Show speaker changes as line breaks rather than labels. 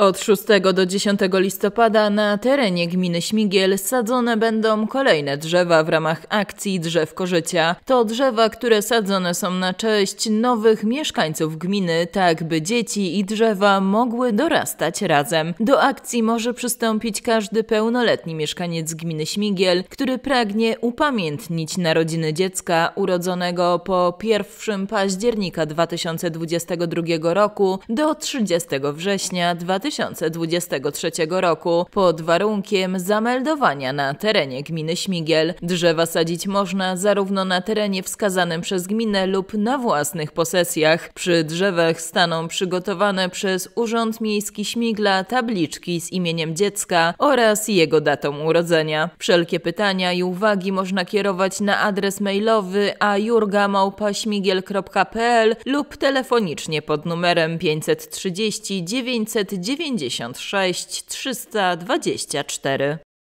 Od 6 do 10 listopada na terenie gminy Śmigiel sadzone będą kolejne drzewa w ramach akcji Drzewko Życia. To drzewa, które sadzone są na cześć nowych mieszkańców gminy, tak by dzieci i drzewa mogły dorastać razem. Do akcji może przystąpić każdy pełnoletni mieszkaniec gminy Śmigiel, który pragnie upamiętnić narodziny dziecka urodzonego po 1 października 2022 roku do 30 września 2022 2023 roku pod warunkiem zameldowania na terenie gminy Śmigiel. Drzewa sadzić można zarówno na terenie wskazanym przez gminę lub na własnych posesjach. Przy drzewach staną przygotowane przez Urząd Miejski Śmigla tabliczki z imieniem dziecka oraz jego datą urodzenia. Wszelkie pytania i uwagi można kierować na adres mailowy ajurgamałpaśmigiel.pl lub telefonicznie pod numerem 530 909 96 324.